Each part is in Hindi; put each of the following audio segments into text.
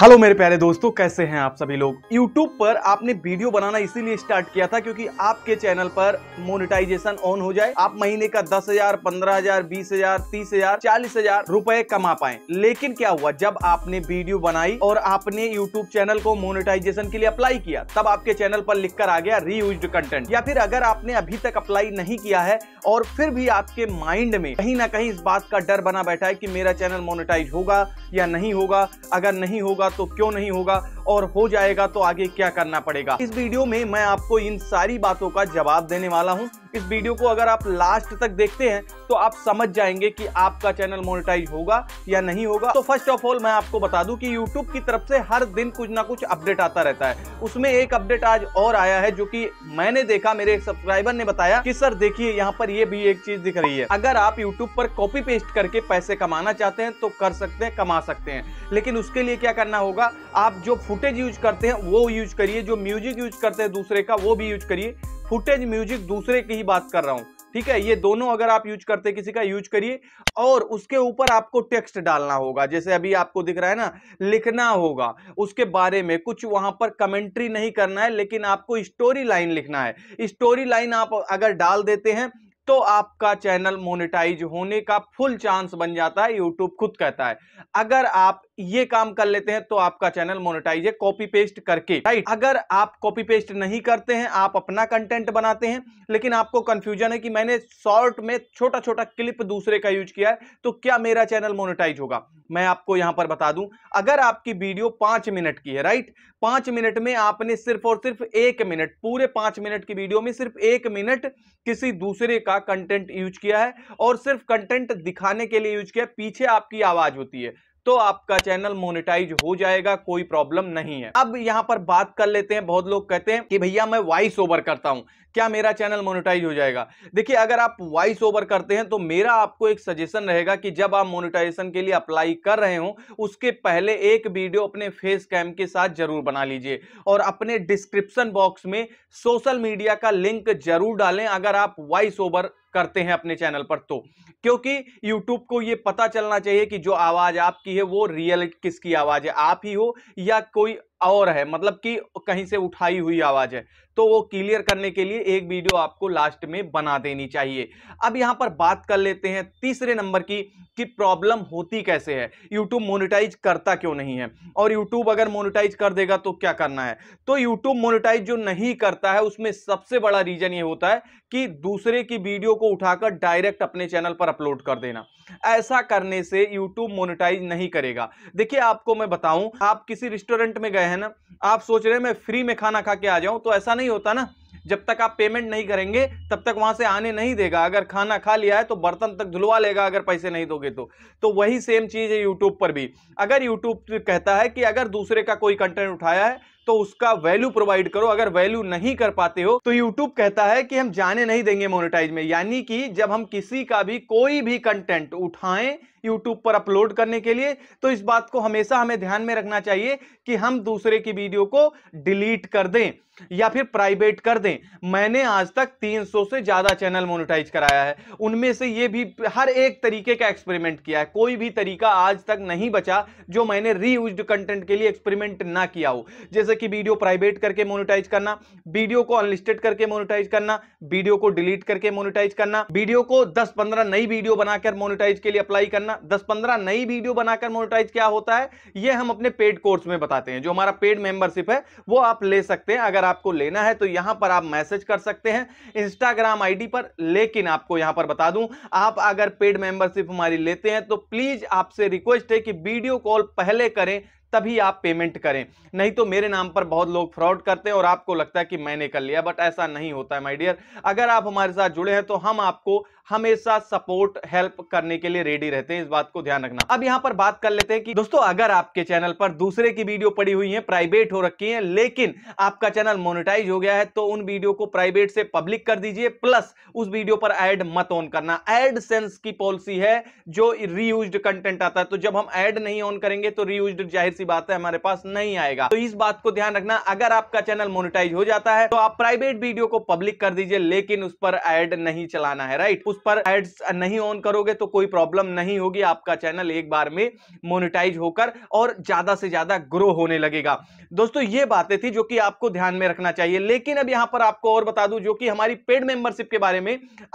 हेलो मेरे प्यारे दोस्तों कैसे हैं आप सभी लोग यूट्यूब पर आपने वीडियो बनाना इसीलिए स्टार्ट किया था क्योंकि आपके चैनल पर मोनेटाइजेशन ऑन हो जाए आप महीने का दस हजार पंद्रह हजार बीस हजार तीस हजार चालीस हजार रुपए कमा पाए लेकिन क्या हुआ जब आपने वीडियो बनाई और आपने यूट्यूब चैनल को मोनिटाइजेशन के लिए अप्लाई किया तब आपके चैनल पर लिख आ गया रीयूज कंटेंट या फिर अगर आपने अभी तक अप्लाई नहीं किया है और फिर भी आपके माइंड में कहीं ना कहीं इस बात का डर बना बैठा है की मेरा चैनल मोनिटाइज होगा या नहीं होगा अगर नहीं होगा तो क्यों नहीं होगा और हो जाएगा तो आगे क्या करना पड़ेगा इस वीडियो में मैं आपको इन सारी बातों का जवाब देने वाला हूँ इस वीडियो को अगर आप लास्ट तक देखते हैं तो आप समझ जाएंगे कि आपका चैनल मोनेटाइज होगा या नहीं होगा तो फर्स्ट ऑफ ऑल मैं आपको बता दूं कि YouTube की तरफ से हर दिन कुछ ना कुछ अपडेट आता रहता है उसमें एक अपडेट आज और आया है जो कि मैंने देखा मेरे एक सब्सक्राइबर ने बताया कि सर देखिए यहाँ पर ये भी एक चीज दिख रही है अगर आप यूट्यूब पर कॉपी पेस्ट करके पैसे कमाना चाहते हैं तो कर सकते हैं कमा सकते हैं लेकिन उसके लिए क्या करना होगा आप जो फुटेज यूज करते हैं वो यूज करिए जो म्यूजिक यूज करते हैं दूसरे का वो भी यूज करिए फुटेज म्यूजिक दूसरे की ही बात कर रहा हूं ठीक है ये दोनों अगर आप यूज करते किसी का यूज करिए और उसके ऊपर आपको टेक्स्ट डालना होगा जैसे अभी आपको दिख रहा है ना लिखना होगा उसके बारे में कुछ वहां पर कमेंट्री नहीं करना है लेकिन आपको स्टोरी लाइन लिखना है स्टोरी लाइन आप अगर डाल देते हैं तो आपका चैनल मोनेटाइज होने का फुल चांस बन जाता है यूट्यूब खुद कहता है अगर आप ये काम कर लेते हैं तो आपका चैनल मोनेटाइज है कॉपी पेस्ट करके राइट अगर आप कॉपी पेस्ट नहीं करते हैं आप अपना कंटेंट बनाते हैं लेकिन आपको कंफ्यूजन है कि मैंने शॉर्ट में छोटा छोटा क्लिप दूसरे का यूज किया है तो क्या मेरा चैनल मोनेटाइज होगा मैं आपको यहां पर बता दूं अगर आपकी वीडियो पांच मिनट की है राइट पांच मिनट में आपने सिर्फ और सिर्फ एक मिनट पूरे पांच मिनट की वीडियो में सिर्फ एक मिनट किसी दूसरे का कंटेंट यूज किया है और सिर्फ कंटेंट दिखाने के लिए यूज किया है पीछे आपकी आवाज होती है तो आपका चैनल मोनिटाइज हो जाएगा कोई प्रॉब्लम नहीं है अब यहाँ पर बात कर लेते हैं बहुत लोग कहते हैं कि भैया मैं वॉइस ओवर करता हूँ क्या मेरा चैनल मोनिटाइज हो जाएगा देखिए अगर आप वॉइस ओवर करते हैं तो मेरा आपको एक सजेशन रहेगा कि जब आप मोनिटाइजेशन के लिए अप्लाई कर रहे हो उसके पहले एक वीडियो अपने फेस कैम के साथ जरूर बना लीजिए और अपने डिस्क्रिप्शन बॉक्स में सोशल मीडिया का लिंक जरूर डालें अगर आप वॉइस ओवर करते हैं अपने चैनल पर तो क्योंकि यूट्यूब को ये पता चलना चाहिए कि जो आवाज़ आपकी है वो रियल किसकी आवाज़ है आप ही हो या कोई और है मतलब कि कहीं से उठाई हुई आवाज है तो वो क्लियर करने के लिए एक वीडियो आपको लास्ट में बना देनी चाहिए अब यहां पर बात कर लेते हैं तीसरे नंबर की कि प्रॉब्लम होती कैसे है यूट्यूब मोनिटाइज करता क्यों नहीं है और यूट्यूब अगर मोनिटाइज कर देगा तो क्या करना है तो यूट्यूब मोनिटाइज जो नहीं करता है उसमें सबसे बड़ा रीजन ये होता है कि दूसरे की वीडियो को उठाकर डायरेक्ट अपने चैनल पर अपलोड कर देना ऐसा करने से यूट्यूब मोनिटाइज नहीं करेगा देखिए आपको मैं बताऊं आप किसी रेस्टोरेंट में गए है ना आप सोच रहे हैं मैं फ्री में खाना खा के आ जाऊं तो ऐसा नहीं होता ना जब तक आप पेमेंट नहीं करेंगे तब तक वहां से आने नहीं देगा अगर खाना खा लिया है तो बर्तन तक धुलवा लेगा अगर पैसे नहीं दोगे तो तो वही सेम चीज़ है यूट्यूब पर भी अगर यूट्यूब कहता है कि अगर दूसरे का कोई कंटेंट उठाया है तो उसका वैल्यू प्रोवाइड करो अगर वैल्यू नहीं कर पाते हो तो यूट्यूब कहता है कि हम जाने नहीं देंगे मोनिटाइज में यानी कि जब हम किसी का भी कोई भी कंटेंट उठाएं यूट्यूब पर अपलोड करने के लिए तो इस बात को हमेशा हमें ध्यान में रखना चाहिए कि हम दूसरे की वीडियो को डिलीट कर दें या फिर प्राइवेट कर दें मैंने आज तक 300 से ज़्यादा चैनल मोनेटाइज कराया है उनमें से ये भी हर एक तरीके का एक्सपेरिमेंट किया है कोई भी तरीका आज तक नहीं बचा जो मैंने रीयूज कंटेंट के लिए एक्सपेरिमेंट ना किया हो जैसे कि वीडियो प्राइवेट करके मोनिटाइज करना वीडियो को अनलिस्टेड करके मोनिटाइज करना वीडियो को डिलीट करके मोनिटाइज करना वीडियो को दस पंद्रह नई वीडियो बनाकर मोनिटाइज के लिए अप्लाई करना करना दस पंद्रह नई वीडियो बनाकर मोनिटाइज क्या होता है यह हम अपने पेड कोर्स में बताते हैं जो हमारा पेड मेंबरशिप है वो आप ले सकते हैं अगर आपको लेना है तो यहां पर आप मैसेज कर सकते हैं इंस्टाग्राम आईडी पर लेकिन आपको यहां पर बता दूं आप अगर पेड मेंबरशिप हमारी लेते हैं तो प्लीज आपसे रिक्वेस्ट है कि वीडियो कॉल पहले करें तभी आप पेमेंट करें नहीं तो मेरे नाम पर बहुत लोग फ्रॉड करते हैं और आपको लगता है कि मैंने कर लिया बट ऐसा नहीं होता है माय डियर अगर आप हमारे साथ जुड़े हैं तो हम आपको हमेशा सपोर्ट हेल्प करने के लिए रेडी रहते हैं इस बात को ध्यान रखना अब यहां पर बात कर लेते हैं कि दोस्तों अगर आपके चैनल पर दूसरे की वीडियो पड़ी हुई है प्राइवेट हो रखी है लेकिन आपका चैनल मोनिटाइज हो गया है तो उन वीडियो को प्राइवेट से पब्लिक कर दीजिए प्लस उस वीडियो पर एड मत ऑन करना एड सेंस की पॉलिसी है जो रीयूज कंटेंट आता है तो जब हम एड नहीं ऑन करेंगे तो रीयूज जाहिर सी बात है हमारे पास नहीं आएगा तो इस बात को ध्यान रखना अगर आपका चैनल मोनिटाइज हो जाता है तो आप प्राइवेट वीडियो को पब्लिक कर दीजिए लेकिन उस पर एड नहीं चलाना है राइट उस पर एड्स नहीं ऑन करोगे तो कोई प्रॉब्लम नहीं होगी आपका चैनल एक बार में मोनिटाइज होकर और ज्यादा से ज्यादा ग्रो होने लगेगा दोस्तों ये बातें थी जो कि आपको ध्यान में रखना चाहिए लेकिन अब यहां पर आपको और बता दूं जो कि हमारी पेड मेंबरशिप के बारे में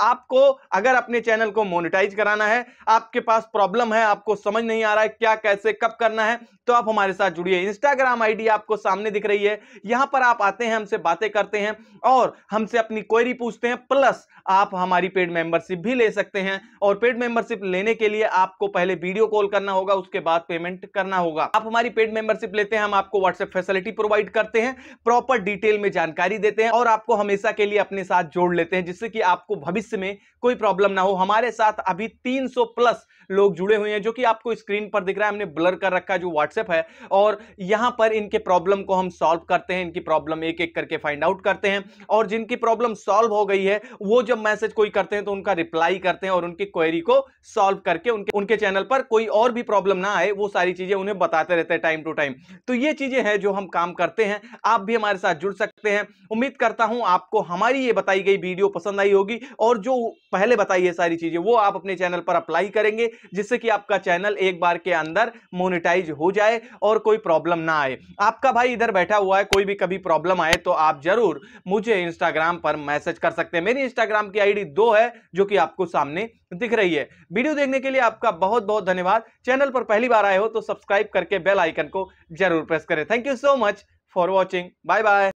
आपको अगर अपने चैनल को मोनिटाइज कराना है आपके पास प्रॉब्लम है आपको समझ नहीं आ रहा है क्या कैसे कब करना है तो आप हमारे साथ जुड़िए इंस्टाग्राम आईडी आपको सामने दिख रही है यहां पर आप आते हैं हमसे बातें करते हैं और हमसे अपनी क्वेरी पूछते हैं प्लस आप हमारी पेड मेंबरशिप भी ले सकते हैं और पेड मेंबरशिप लेने के लिए आपको पहले वीडियो कॉल करना होगा उसके बाद पेमेंट करना होगा आप हमारी पेड मेंबरशिप लेते हैं हम आपको व्हाट्सएप फैसिलिटी प्रोवाइड करते हैं प्रॉपर डिटेल में जानकारी देते हैं और आपको हमेशा के लिए अपने साथ जोड़ लेते हैं जिससे कि आपको भविष्य में कोई प्रॉब्लम ना हो हमारे साथ अभी 300 प्लस लोग जुड़े हुए हैं जो कि आपको स्क्रीन पर दिख रहा है हमने ब्लर कर रखा है जो व्हाट्सएप है और यहाँ पर इनके प्रॉब्लम को हम सॉल्व करते हैं इनकी प्रॉब्लम एक एक करके फाइंड आउट करते हैं और जिनकी प्रॉब्लम सॉल्व हो गई है वो जब मैसेज कोई करते हैं तो उनका रिप्लाई करते हैं और उनकी क्वेरी को सॉल्व करके उनके उनके चैनल पर कोई और भी प्रॉब्लम ना आए वो सारी चीजें उन्हें बताते रहते हैं टाइम टू टाइम तो ये चीजें हैं जो हम काम करते हैं आप भी हमारे साथ जुड़ सकते हैं उम्मीद करता हूं आपको हमारी ये बताई गई वीडियो पसंद आई होगी और जो पहले बताई है सारी चीजें वो आप अपने चैनल पर अप्लाई करेंगे जिससे कि आपका चैनल एक बार के अंदर मोनिटाइज हो जाए और कोई प्रॉब्लम ना आए आपका भाई इधर बैठा हुआ है कोई भी कभी प्रॉब्लम आए तो आप जरूर मुझे इंस्टाग्राम पर मैसेज कर सकते हैं मेरी इंस्टाग्राम की आईडी दो है जो कि आपको सामने दिख रही है वीडियो देखने के लिए आपका बहुत बहुत धन्यवाद चैनल पर पहली बार आए हो तो सब्सक्राइब करके बेल आइकन को जरूर प्रेस करें thank you so much for watching bye bye